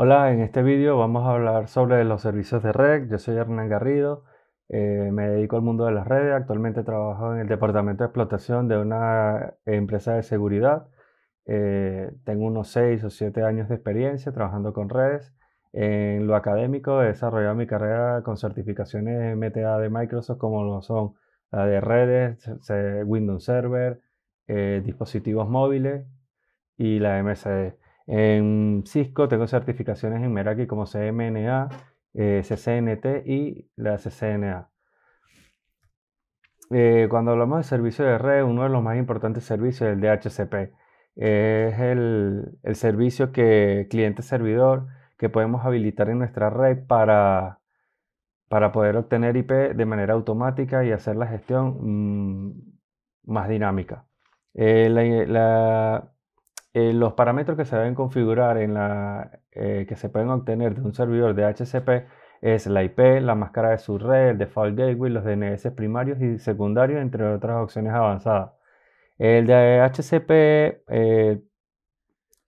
Hola, en este vídeo vamos a hablar sobre los servicios de red. Yo soy Hernán Garrido, eh, me dedico al mundo de las redes. Actualmente trabajo en el departamento de explotación de una empresa de seguridad. Eh, tengo unos 6 o 7 años de experiencia trabajando con redes. En lo académico he desarrollado mi carrera con certificaciones MTA de Microsoft como lo son la de redes, Windows Server, eh, dispositivos móviles y la MSD. En Cisco tengo certificaciones en Meraki como CMNA, eh, CCNT y la CCNA. Eh, cuando hablamos de servicio de red, uno de los más importantes servicios es el DHCP. es el, servicio que cliente-servidor que podemos habilitar en nuestra red para, para poder obtener IP de manera automática y hacer la gestión mm, más dinámica. Eh, la, eh, los parámetros que se deben configurar en la, eh, que se pueden obtener de un servidor de HCP es la IP, la máscara de su red, el default gateway, los DNS primarios y secundarios, entre otras opciones avanzadas. El de HCP eh,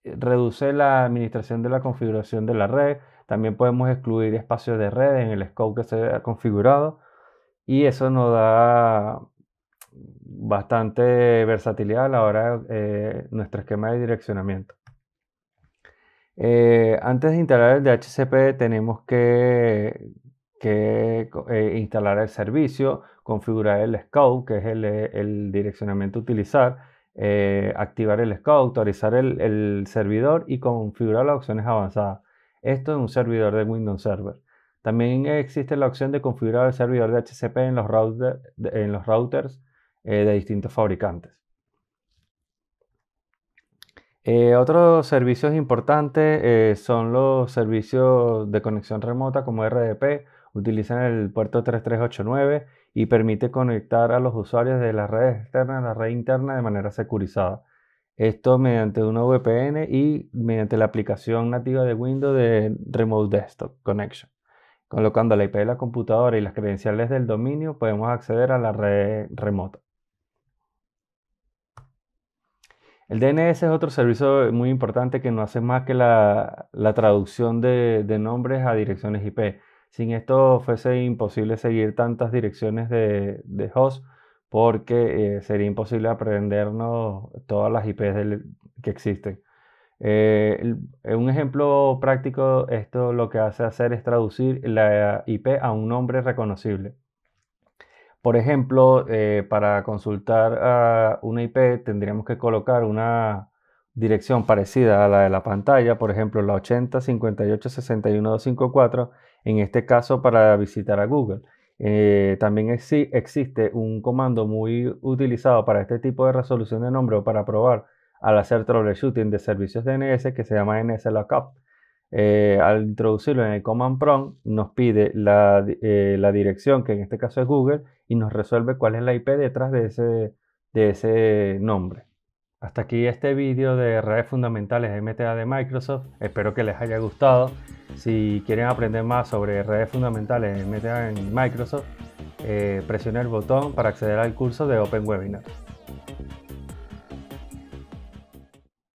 reduce la administración de la configuración de la red. También podemos excluir espacios de red en el scope que se ha configurado. Y eso nos da bastante versatilidad a la hora de eh, nuestro esquema de direccionamiento. Eh, antes de instalar el DHCP tenemos que eh, instalar el servicio, configurar el Scout, que es el, direccionamiento utilizar, activar el Scout, autorizar el, servidor y configurar las opciones avanzadas. Esto en un servidor de Windows Server. También existe la opción de configurar el servidor de HCP en los routers eh, de distintos fabricantes. Eh, otros servicios importantes eh, son los servicios de conexión remota como RDP, utilizan el puerto 3389 y permite conectar a los usuarios de las redes externas a la red interna de manera securizada. Esto mediante una VPN y mediante la aplicación nativa de Windows de Remote Desktop Connection. Colocando la IP de la computadora y las credenciales del dominio podemos acceder a la red remota. El DNS es otro servicio muy importante que no hace más que la, traducción de, nombres a direcciones IP. Sin esto fuese imposible seguir tantas direcciones de, host porque eh, sería imposible aprendernos todas las IPs que existen. Eh, eh, un ejemplo práctico, esto lo que hace hacer es traducir la IP a un nombre reconocible. Por ejemplo, eh, para consultar a una IP tendríamos que colocar una dirección parecida a la de la pantalla, por ejemplo la 80.58.61.254, en este caso para visitar a Google. Eh, también existe un comando muy utilizado para este tipo de resolución de nombre o para probar al hacer troubleshooting de servicios DNS que se llama NS eh, al introducirlo en el command prompt, nos pide eh, la, dirección, que en este caso es Google, y nos resuelve cuál es la IP detrás de ese, nombre. Hasta aquí este vídeo de redes fundamentales MTA de Microsoft. Espero que les haya gustado. Si quieren aprender más sobre redes fundamentales MTA en Microsoft, eh, presione el botón para acceder al curso de Open Webinar.